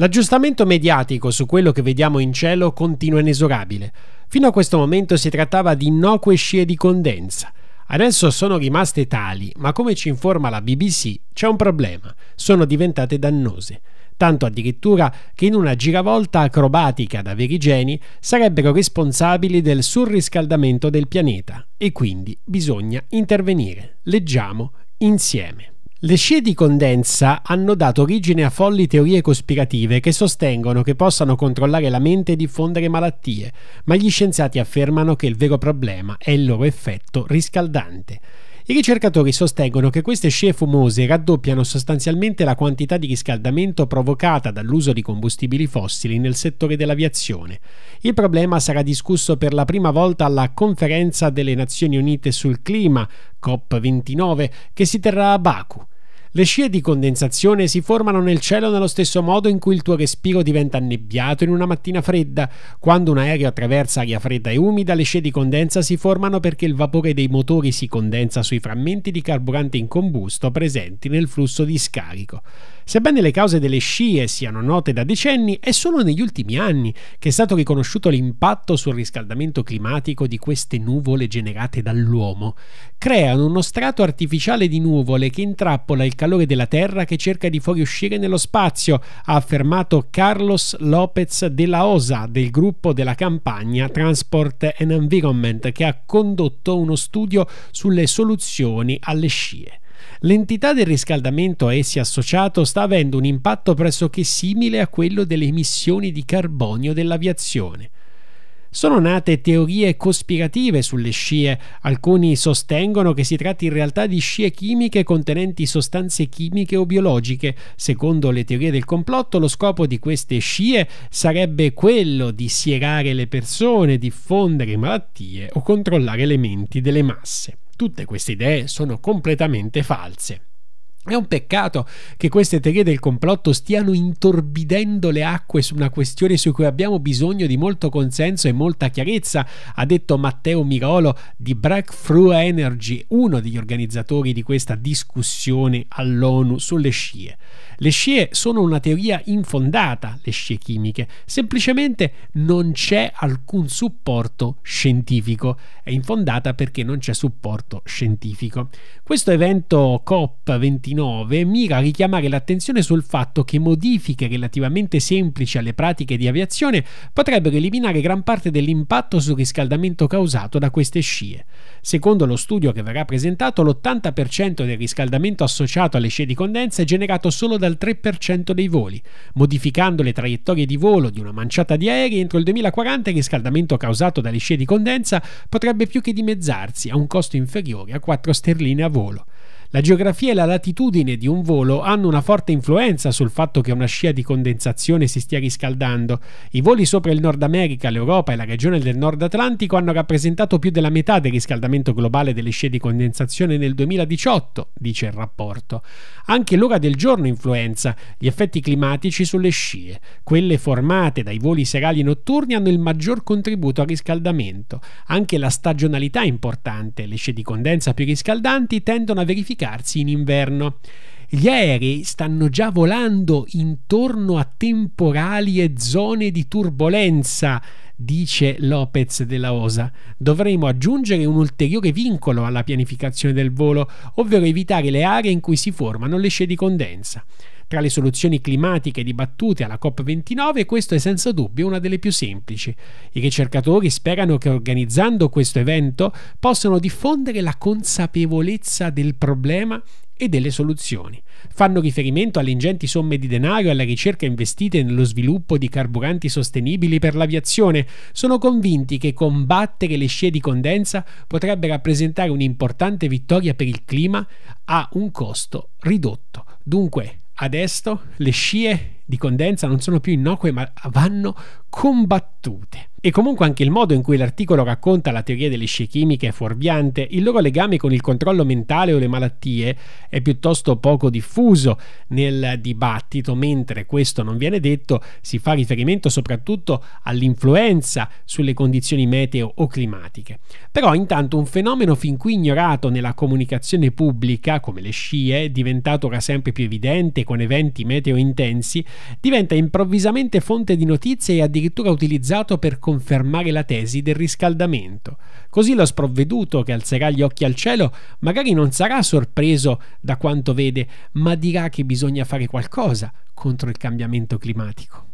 L'aggiustamento mediatico su quello che vediamo in cielo continua inesorabile. Fino a questo momento si trattava di innocue scie di condensa. Adesso sono rimaste tali, ma come ci informa la BBC c'è un problema, sono diventate dannose. Tanto addirittura che in una giravolta acrobatica da veri geni sarebbero responsabili del surriscaldamento del pianeta e quindi bisogna intervenire. Leggiamo insieme. Le scie di condensa hanno dato origine a folli teorie cospirative che sostengono che possano controllare la mente e diffondere malattie, ma gli scienziati affermano che il vero problema è il loro effetto riscaldante. I ricercatori sostengono che queste scie fumose raddoppiano sostanzialmente la quantità di riscaldamento provocata dall'uso di combustibili fossili nel settore dell'aviazione. Il problema sarà discusso per la prima volta alla Conferenza delle Nazioni Unite sul Clima, COP29, che si terrà a Baku. Le scie di condensazione si formano nel cielo nello stesso modo in cui il tuo respiro diventa annebbiato in una mattina fredda. Quando un aereo attraversa aria fredda e umida, le scie di condensa si formano perché il vapore dei motori si condensa sui frammenti di carburante in combusto presenti nel flusso di scarico. Sebbene le cause delle scie siano note da decenni, è solo negli ultimi anni che è stato riconosciuto l'impatto sul riscaldamento climatico di queste nuvole generate dall'uomo. Creano uno strato artificiale di nuvole che intrappola il calore della Terra che cerca di fuoriuscire nello spazio, ha affermato Carlos López de la OSA del gruppo della campagna Transport and Environment che ha condotto uno studio sulle soluzioni alle scie. L'entità del riscaldamento a essi associato sta avendo un impatto pressoché simile a quello delle emissioni di carbonio dell'aviazione. Sono nate teorie cospirative sulle scie, alcuni sostengono che si tratti in realtà di scie chimiche contenenti sostanze chimiche o biologiche. Secondo le teorie del complotto lo scopo di queste scie sarebbe quello di sierare le persone, diffondere malattie o controllare le menti delle masse tutte queste idee sono completamente false. È un peccato che queste teorie del complotto stiano intorbidendo le acque su una questione su cui abbiamo bisogno di molto consenso e molta chiarezza, ha detto Matteo Mirolo di Breakthrough Energy, uno degli organizzatori di questa discussione all'ONU sulle scie. Le scie sono una teoria infondata, le scie chimiche, semplicemente non c'è alcun supporto scientifico, è infondata perché non c'è supporto scientifico. Questo evento COP29 mira a richiamare l'attenzione sul fatto che modifiche relativamente semplici alle pratiche di aviazione potrebbero eliminare gran parte dell'impatto sul riscaldamento causato da queste scie. Secondo lo studio che verrà presentato, l'80% del riscaldamento associato alle scie di condensa è generato solo dal al 3% dei voli. Modificando le traiettorie di volo di una manciata di aerei, entro il 2040 il riscaldamento causato dalle scie di condensa potrebbe più che dimezzarsi a un costo inferiore a 4 sterline a volo. La geografia e la latitudine di un volo hanno una forte influenza sul fatto che una scia di condensazione si stia riscaldando. I voli sopra il Nord America, l'Europa e la regione del Nord Atlantico hanno rappresentato più della metà del riscaldamento globale delle scie di condensazione nel 2018, dice il rapporto. Anche l'ora del giorno influenza gli effetti climatici sulle scie. Quelle formate dai voli serali notturni hanno il maggior contributo al riscaldamento. Anche la stagionalità è importante. Le scie di condensa più riscaldanti tendono a verificare verificarsi in inverno. Gli aerei stanno già volando intorno a temporali e zone di turbolenza dice Lopez della Osa, dovremo aggiungere un ulteriore vincolo alla pianificazione del volo, ovvero evitare le aree in cui si formano le sce di condensa. Tra le soluzioni climatiche dibattute alla COP29 questo è senza dubbio una delle più semplici. I ricercatori sperano che organizzando questo evento possano diffondere la consapevolezza del problema e delle soluzioni. Fanno riferimento alle ingenti somme di denaro e alla ricerca investite nello sviluppo di carburanti sostenibili per l'aviazione. Sono convinti che combattere le scie di condensa potrebbe rappresentare un'importante vittoria per il clima a un costo ridotto. Dunque, adesso le scie di condensa non sono più innocue ma vanno combattute. E comunque anche il modo in cui l'articolo racconta la teoria delle scie chimiche è fuorviante, il loro legame con il controllo mentale o le malattie è piuttosto poco diffuso nel dibattito, mentre questo non viene detto, si fa riferimento soprattutto all'influenza sulle condizioni meteo o climatiche. Però intanto un fenomeno fin qui ignorato nella comunicazione pubblica, come le scie, diventato ora sempre più evidente con eventi meteo intensi, diventa improvvisamente fonte di notizie e addirittura utilizzato per confermare la tesi del riscaldamento. Così lo sprovveduto che alzerà gli occhi al cielo magari non sarà sorpreso da quanto vede, ma dirà che bisogna fare qualcosa contro il cambiamento climatico.